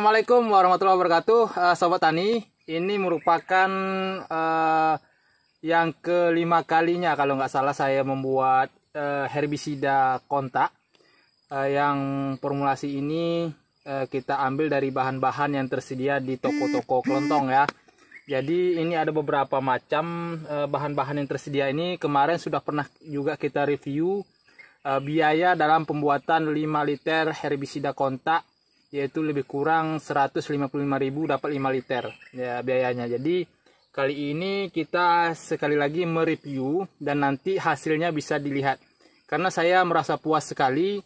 Assalamualaikum warahmatullahi wabarakatuh, uh, sobat tani. Ini merupakan uh, yang kelima kalinya kalau nggak salah saya membuat uh, herbisida kontak. Uh, yang formulasi ini uh, kita ambil dari bahan-bahan yang tersedia di toko-toko kelontong ya. Jadi ini ada beberapa macam bahan-bahan yang tersedia ini. Kemarin sudah pernah juga kita review biaya dalam pembuatan 5 liter herbisida kontak yaitu lebih kurang 155.000 dapat 5 liter ya biayanya. Jadi kali ini kita sekali lagi mereview dan nanti hasilnya bisa dilihat. Karena saya merasa puas sekali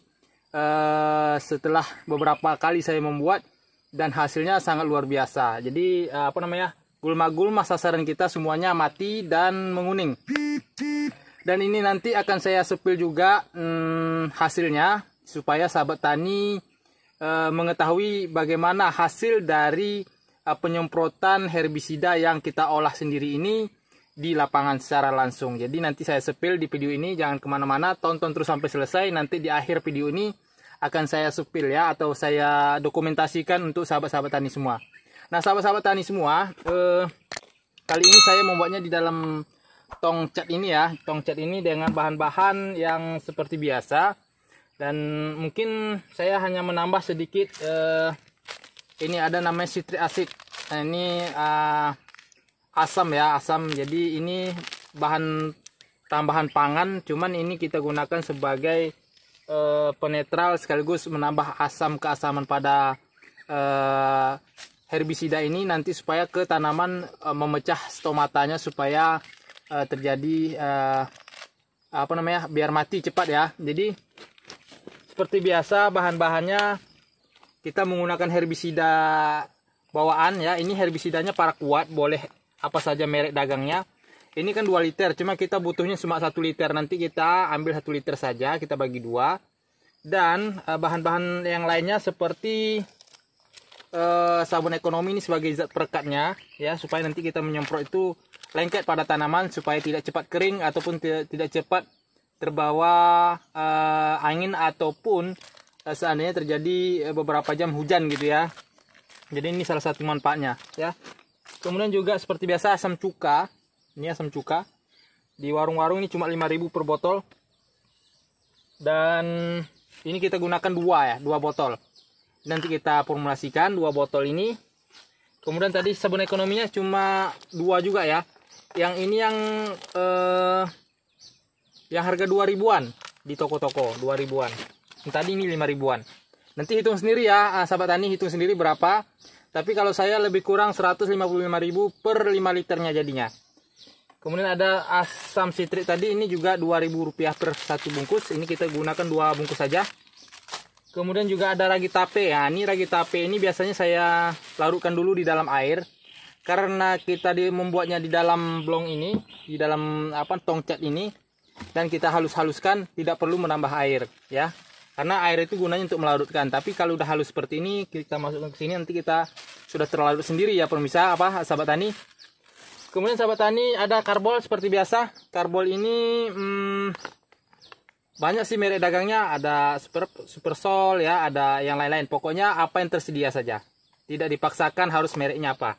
eh, setelah beberapa kali saya membuat dan hasilnya sangat luar biasa. Jadi eh, apa namanya? gulma-gulma sasaran kita semuanya mati dan menguning dan ini nanti akan saya sepil juga hmm, hasilnya supaya sahabat tani Eh, mengetahui bagaimana hasil dari eh, penyemprotan herbisida yang kita olah sendiri ini di lapangan secara langsung. Jadi nanti saya sepil di video ini, jangan kemana-mana, tonton terus sampai selesai. Nanti di akhir video ini akan saya sepil ya, atau saya dokumentasikan untuk sahabat-sahabat tani semua. Nah sahabat-sahabat tani semua, eh, kali ini saya membuatnya di dalam tong cat ini ya, tong cat ini dengan bahan-bahan yang seperti biasa dan mungkin saya hanya menambah sedikit eh, ini ada namanya citri acid nah, ini eh, asam ya asam jadi ini bahan tambahan pangan cuman ini kita gunakan sebagai eh, penetral sekaligus menambah asam keasaman pada eh, herbisida ini nanti supaya ke tanaman eh, memecah stomatanya supaya eh, terjadi eh, apa namanya biar mati cepat ya jadi seperti biasa bahan-bahannya kita menggunakan herbisida bawaan ya ini herbisidanya para kuat boleh apa saja merek dagangnya ini kan 2 liter cuma kita butuhnya cuma 1 liter nanti kita ambil 1 liter saja kita bagi dua dan eh, bahan-bahan yang lainnya seperti eh, sabun ekonomi ini sebagai zat perekatnya ya supaya nanti kita menyemprot itu lengket pada tanaman supaya tidak cepat kering ataupun tidak cepat terbawa uh, angin ataupun uh, seandainya terjadi eh, beberapa jam hujan gitu ya. Jadi ini salah satu manfaatnya ya. Kemudian juga seperti biasa asam cuka. Ini asam cuka. Di warung-warung ini cuma 5000 per botol. Dan ini kita gunakan dua ya, dua botol. Nanti kita formulasikan dua botol ini. Kemudian tadi sabun ekonominya cuma dua juga ya. Yang ini yang eh, yang harga 2 ribuan di toko-toko ribuan. an Tadi ini 5 ribuan. Nanti hitung sendiri ya, ah, sahabat tani hitung sendiri berapa. Tapi kalau saya lebih kurang 155 ribu per 5 liternya jadinya. Kemudian ada asam sitrik tadi ini juga ribu rupiah per satu bungkus. Ini kita gunakan dua bungkus saja. Kemudian juga ada ragi tape. ya. ini ragi tape ini biasanya saya larutkan dulu di dalam air karena kita di, membuatnya di dalam blong ini, di dalam apa tongcat ini, dan kita halus-haluskan tidak perlu menambah air ya karena air itu gunanya untuk melarutkan tapi kalau udah halus seperti ini kita masukkan ke sini nanti kita sudah terlarut sendiri ya pemirsa apa sahabat tani kemudian sahabat tani ada karbol seperti biasa karbol ini hmm, banyak sih merek dagangnya ada super super sol ya ada yang lain-lain pokoknya apa yang tersedia saja tidak dipaksakan harus mereknya apa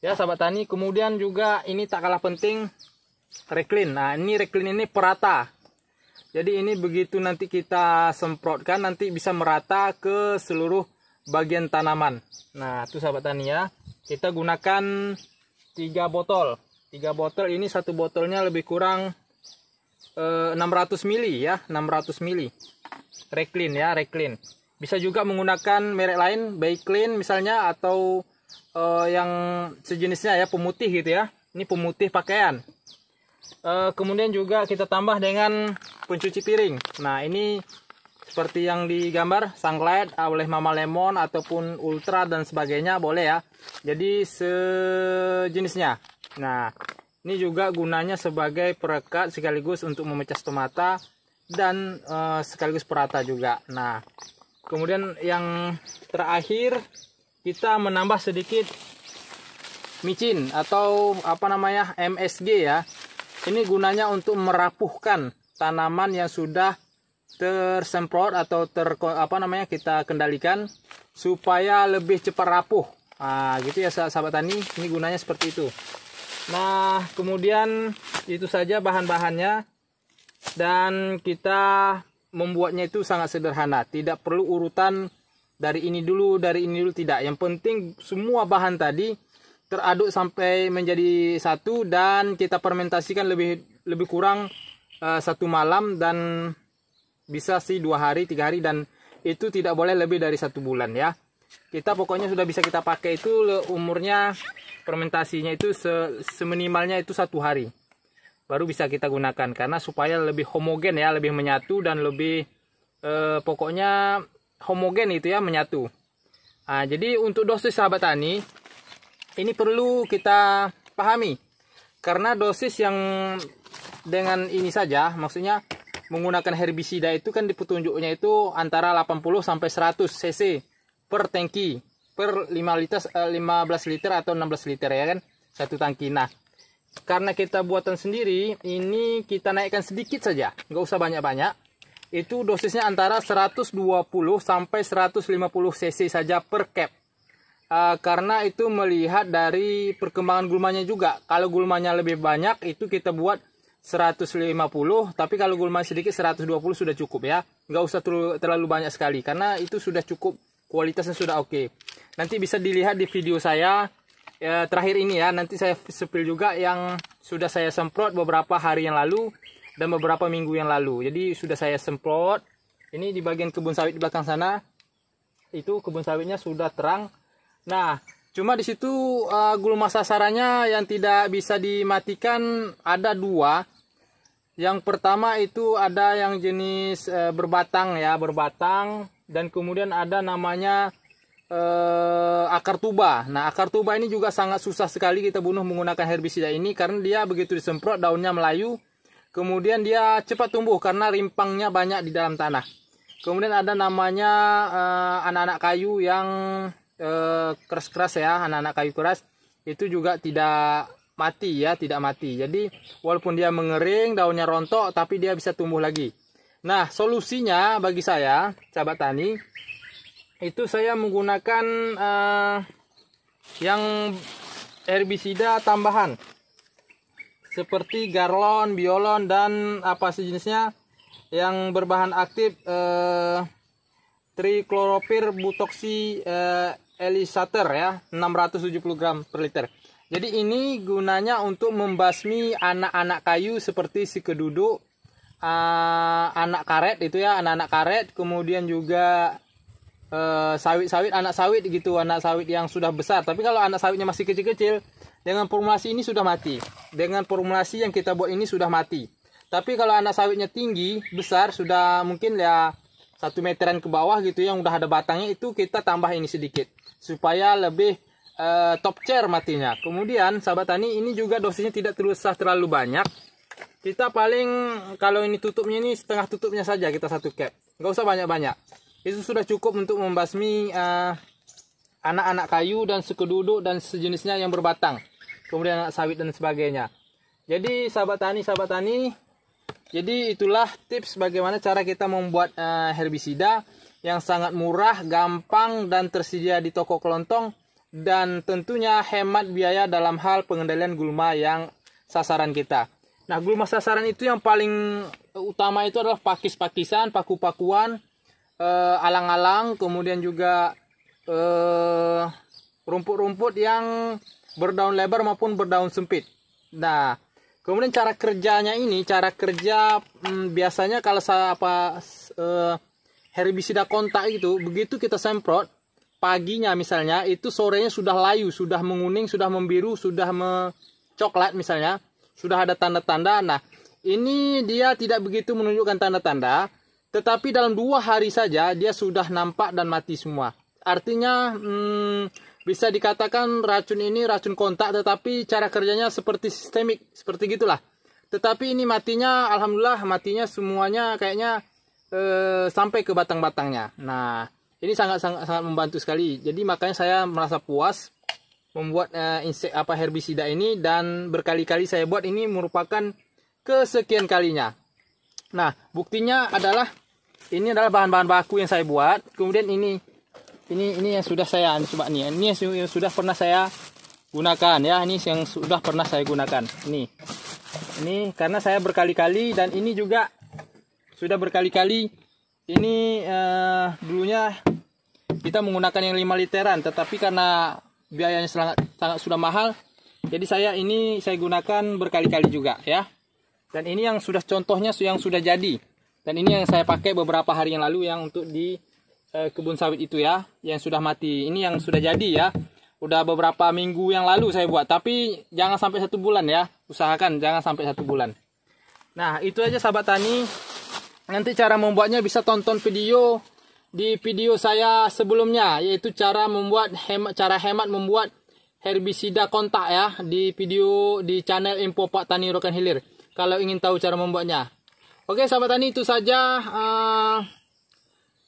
ya sahabat tani kemudian juga ini tak kalah penting reklin nah ini reklin ini perata jadi ini begitu nanti kita semprotkan nanti bisa merata ke seluruh bagian tanaman nah itu sahabat tani ya kita gunakan tiga botol tiga botol ini satu botolnya lebih kurang eh, 600 mili ya 600 mili reklin ya reklin bisa juga menggunakan merek lain Bayclean misalnya atau eh, yang sejenisnya ya pemutih gitu ya ini pemutih pakaian Eh, kemudian juga kita tambah dengan pencuci piring nah ini seperti yang digambar sunlight ah, oleh mama lemon ataupun ultra dan sebagainya boleh ya jadi sejenisnya nah ini juga gunanya sebagai perekat sekaligus untuk memecah stomata dan e, sekaligus perata juga nah kemudian yang terakhir kita menambah sedikit micin atau apa namanya MSG ya ini gunanya untuk merapuhkan tanaman yang sudah tersemprot atau ter apa namanya kita kendalikan supaya lebih cepat rapuh. Nah, gitu ya sahabat tani, ini gunanya seperti itu. Nah, kemudian itu saja bahan-bahannya dan kita membuatnya itu sangat sederhana, tidak perlu urutan dari ini dulu, dari ini dulu tidak. Yang penting semua bahan tadi teraduk sampai menjadi satu dan kita fermentasikan lebih lebih kurang uh, satu malam dan bisa sih dua hari tiga hari dan itu tidak boleh lebih dari satu bulan ya kita pokoknya sudah bisa kita pakai itu umurnya fermentasinya itu se seminimalnya itu satu hari baru bisa kita gunakan karena supaya lebih homogen ya lebih menyatu dan lebih eh, pokoknya homogen itu ya menyatu nah, jadi untuk dosis sahabat tani ini perlu kita pahami karena dosis yang dengan ini saja maksudnya menggunakan herbisida itu kan di petunjuknya itu antara 80 sampai 100 cc per tangki per 5 liter 15 liter atau 16 liter ya kan satu tangki nah karena kita buatan sendiri ini kita naikkan sedikit saja nggak usah banyak-banyak itu dosisnya antara 120 sampai 150 cc saja per cap Eh, karena itu melihat dari perkembangan gulmanya juga. Kalau gulmanya lebih banyak itu kita buat 150, tapi kalau gulma sedikit 120 sudah cukup ya. Nggak usah terlalu banyak sekali karena itu sudah cukup kualitasnya sudah oke. Okay. Nanti bisa dilihat di video saya ya, terakhir ini ya. Nanti saya spill juga yang sudah saya semprot beberapa hari yang lalu dan beberapa minggu yang lalu. Jadi sudah saya semprot. Ini di bagian kebun sawit di belakang sana. Itu kebun sawitnya sudah terang Nah, cuma di situ uh, eh, gulma sasarannya yang tidak bisa dimatikan ada dua. Yang pertama itu ada yang jenis e, berbatang ya, berbatang dan kemudian ada namanya e, akar tuba. Nah, akar tuba ini juga sangat susah sekali kita bunuh menggunakan herbisida ini karena dia begitu disemprot daunnya melayu, kemudian dia cepat tumbuh karena rimpangnya banyak di dalam tanah. Kemudian ada namanya anak-anak e, kayu yang Eh, keras-keras ya anak-anak kayu keras itu juga tidak mati ya tidak mati jadi walaupun dia mengering daunnya rontok tapi dia bisa tumbuh lagi nah solusinya bagi saya sahabat tani itu saya menggunakan uh, yang herbisida tambahan seperti garlon, biolon dan apa sejenisnya yang berbahan aktif uh, eh, triklorofir butoksi uh, Elisater ya 670 gram per liter jadi ini gunanya untuk membasmi anak-anak kayu seperti si keduduk uh, anak karet itu ya anak-anak karet kemudian juga eh, sawit-sawit uh, anak sawit gitu anak sawit yang sudah besar tapi kalau anak sawitnya masih kecil-kecil dengan formulasi ini sudah mati dengan formulasi yang kita buat ini sudah mati tapi kalau anak sawitnya tinggi besar sudah mungkin ya satu meteran ke bawah gitu yang udah ada batangnya itu kita tambah ini sedikit supaya lebih uh, top chair matinya. Kemudian sahabat tani ini juga dosisnya tidak terusah terlalu banyak. Kita paling kalau ini tutupnya ini setengah tutupnya saja kita satu cap. Gak usah banyak-banyak. Itu sudah cukup untuk membasmi eh, anak-anak uh, kayu dan sekeduduk dan sejenisnya yang berbatang. Kemudian anak sawit dan sebagainya. Jadi sahabat tani, sahabat tani, jadi itulah tips bagaimana cara kita membuat uh, herbisida yang sangat murah, gampang, dan tersedia di toko kelontong, dan tentunya hemat biaya dalam hal pengendalian gulma yang sasaran kita. Nah, gulma sasaran itu yang paling utama itu adalah pakis-pakisan, paku-pakuan, eh, alang-alang, kemudian juga rumput eh, rumput-rumput yang berdaun lebar maupun berdaun sempit. Nah, kemudian cara kerjanya ini, cara kerja hmm, biasanya kalau saya apa eh, herbisida kontak itu begitu kita semprot paginya misalnya itu sorenya sudah layu, sudah menguning, sudah membiru, sudah mencoklat misalnya, sudah ada tanda-tanda. Nah, ini dia tidak begitu menunjukkan tanda-tanda, tetapi dalam dua hari saja dia sudah nampak dan mati semua. Artinya hmm, bisa dikatakan racun ini racun kontak, tetapi cara kerjanya seperti sistemik, seperti gitulah. Tetapi ini matinya, alhamdulillah matinya semuanya kayaknya eh, sampai ke batang-batangnya. Nah, ini sangat sangat membantu sekali. Jadi makanya saya merasa puas membuat eh, insek apa herbisida ini dan berkali-kali saya buat ini merupakan kesekian kalinya. Nah, buktinya adalah ini adalah bahan-bahan baku yang saya buat. Kemudian ini ini ini yang sudah saya coba nih. Ini yang sudah pernah saya gunakan ya. Ini yang sudah pernah saya gunakan. Ini. Ini karena saya berkali-kali dan ini juga sudah berkali-kali ini uh, dulunya kita menggunakan yang 5 literan tetapi karena biayanya sangat, sangat sudah mahal jadi saya ini saya gunakan berkali-kali juga ya dan ini yang sudah contohnya yang sudah jadi dan ini yang saya pakai beberapa hari yang lalu yang untuk di uh, kebun sawit itu ya yang sudah mati ini yang sudah jadi ya udah beberapa minggu yang lalu saya buat tapi jangan sampai satu bulan ya usahakan jangan sampai satu bulan nah itu aja sahabat tani Nanti cara membuatnya bisa tonton video di video saya sebelumnya yaitu cara membuat hemat cara hemat membuat herbisida kontak ya di video di channel info Pak Tani Rokan Hilir kalau ingin tahu cara membuatnya. Oke sahabat tani itu saja uh,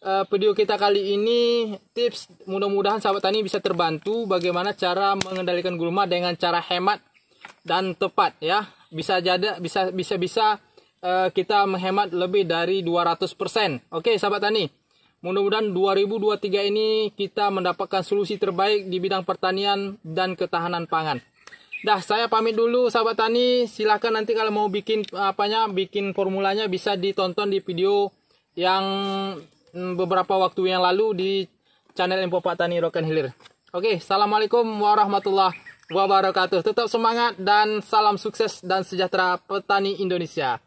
uh, video kita kali ini tips mudah-mudahan sahabat tani bisa terbantu bagaimana cara mengendalikan gulma dengan cara hemat dan tepat ya bisa jadi bisa bisa bisa Eh, kita menghemat lebih dari 200%. Oke, sahabat tani. Mudah-mudahan 2023 ini kita mendapatkan solusi terbaik di bidang pertanian dan ketahanan pangan. Dah, saya pamit dulu sahabat tani. Silahkan nanti kalau mau bikin apanya, bikin formulanya bisa ditonton di video yang mm, beberapa waktu yang lalu di channel Info Pak Tani Rokan Hilir. Oke, Assalamualaikum warahmatullahi wabarakatuh. Tetap semangat dan salam sukses dan sejahtera petani Indonesia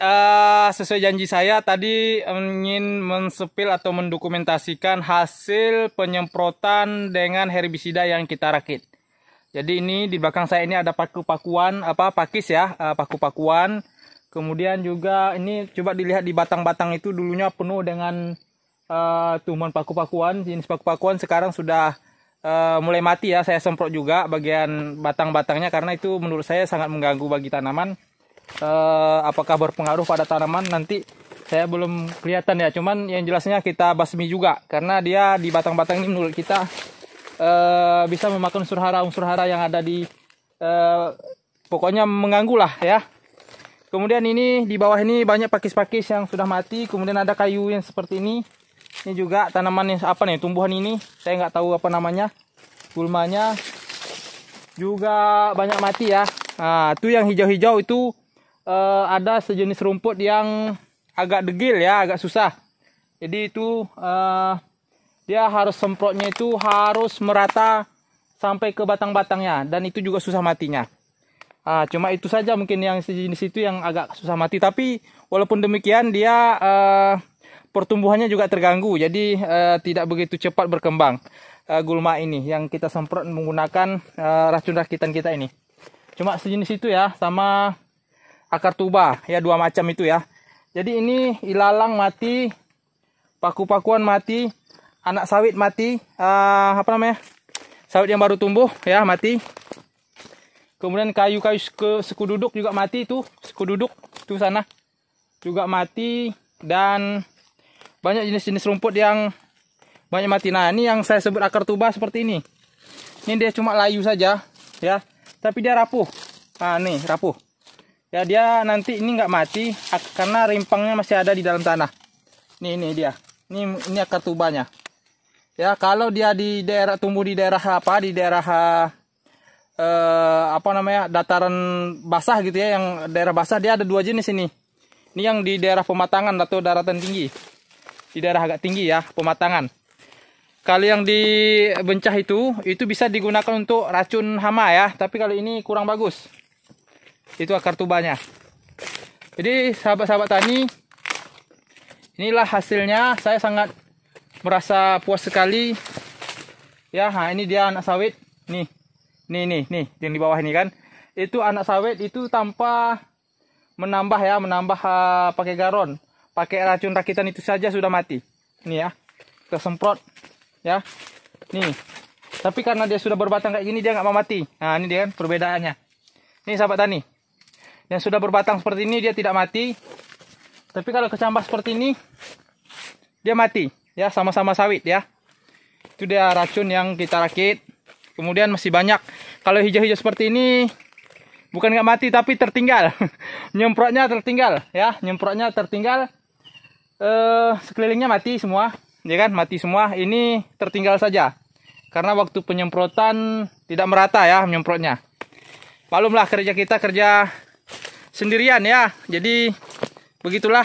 uh, sesuai janji saya tadi ingin mensepil atau mendokumentasikan hasil penyemprotan dengan herbisida yang kita rakit. Jadi ini di belakang saya ini ada paku pakuan apa pakis ya, eh, paku pakuan. Kemudian juga ini coba dilihat di batang-batang itu dulunya penuh dengan uh, tumbuhan paku pakuan. Jenis paku pakuan sekarang sudah uh, mulai mati ya. Saya semprot juga bagian batang-batangnya karena itu menurut saya sangat mengganggu bagi tanaman eh, apakah berpengaruh pada tanaman nanti saya belum kelihatan ya cuman yang jelasnya kita basmi juga karena dia di batang-batang ini menurut kita eh, bisa memakan unsur hara unsur hara yang ada di eh, pokoknya mengganggu lah ya kemudian ini di bawah ini banyak pakis-pakis yang sudah mati kemudian ada kayu yang seperti ini ini juga tanaman yang apa nih tumbuhan ini saya nggak tahu apa namanya gulmanya juga banyak mati ya nah itu yang hijau-hijau itu uh, ada sejenis rumput yang agak degil ya, agak susah. Jadi itu uh, dia harus semprotnya itu harus merata sampai ke batang-batangnya dan itu juga susah matinya. Uh, cuma itu saja mungkin yang sejenis itu yang agak susah mati. Tapi walaupun demikian dia uh, pertumbuhannya juga terganggu. Jadi uh, tidak begitu cepat berkembang uh, gulma ini yang kita semprot menggunakan uh, racun rakitan kita ini. Cuma sejenis itu ya sama akar tuba ya dua macam itu ya jadi ini ilalang mati paku-pakuan mati anak sawit mati uh, apa namanya sawit yang baru tumbuh ya mati kemudian kayu-kayu seku duduk juga mati itu seku duduk itu sana juga mati dan banyak jenis-jenis rumput yang banyak mati nah ini yang saya sebut akar tuba seperti ini ini dia cuma layu saja ya tapi dia rapuh nah nih rapuh ya dia nanti ini nggak mati karena rimpangnya masih ada di dalam tanah ini ini dia ini ini akar tubanya ya kalau dia di daerah tumbuh di daerah apa di daerah eh, apa namanya dataran basah gitu ya yang daerah basah dia ada dua jenis ini ini yang di daerah pematangan atau daratan tinggi di daerah agak tinggi ya pematangan kalau yang di bencah itu itu bisa digunakan untuk racun hama ya tapi kalau ini kurang bagus itu akar tubanya jadi sahabat-sahabat tani inilah hasilnya saya sangat merasa puas sekali ya nah ini dia anak sawit nih nih nih nih yang di bawah ini kan itu anak sawit itu tanpa menambah ya menambah uh, pakai garon pakai racun rakitan itu saja sudah mati nih ya kita semprot ya nih tapi karena dia sudah berbatang kayak gini dia nggak mau mati nah ini dia kan perbedaannya nih sahabat tani yang sudah berbatang seperti ini dia tidak mati. Tapi kalau kecambah seperti ini dia mati ya sama-sama sawit ya. Itu dia racun yang kita rakit. Kemudian masih banyak. Kalau hijau-hijau seperti ini bukan nggak mati tapi tertinggal. nyemprotnya tertinggal ya, nyemprotnya tertinggal. Eh sekelilingnya mati semua, ya kan? Mati semua. Ini tertinggal saja karena waktu penyemprotan tidak merata ya menyemprotnya. Malumlah kerja kita kerja sendirian ya. Jadi begitulah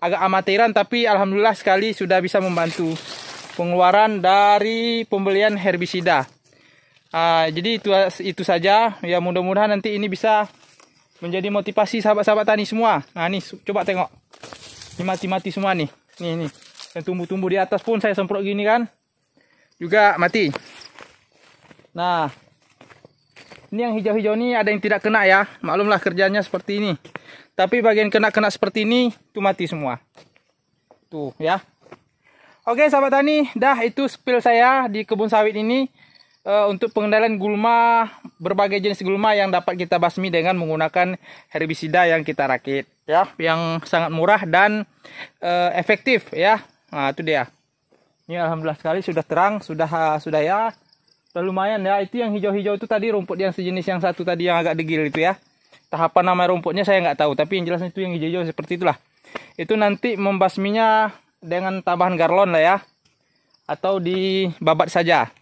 agak amatiran tapi alhamdulillah sekali sudah bisa membantu pengeluaran dari pembelian herbisida. Uh, jadi itu itu saja. Ya mudah-mudahan nanti ini bisa menjadi motivasi sahabat-sahabat tani semua. Nah ini coba tengok. Ini mati-mati semua nih. Nih nih. Yang tumbuh-tumbuh di atas pun saya semprot gini kan. Juga mati. Nah, ini yang hijau-hijau ini ada yang tidak kena ya. Maklumlah kerjanya seperti ini. Tapi bagian kena-kena seperti ini itu mati semua. Tuh ya. Oke sahabat tani, dah itu spill saya di kebun sawit ini e, untuk pengendalian gulma berbagai jenis gulma yang dapat kita basmi dengan menggunakan herbisida yang kita rakit ya, yang sangat murah dan e, efektif ya. Nah, itu dia. Ini alhamdulillah sekali sudah terang, sudah sudah ya lumayan ya itu yang hijau-hijau itu tadi rumput yang sejenis yang satu tadi yang agak degil itu ya tahapan nama rumputnya saya nggak tahu tapi yang jelas itu yang hijau-hijau seperti itulah itu nanti membasminya dengan tambahan garlon lah ya atau di babat saja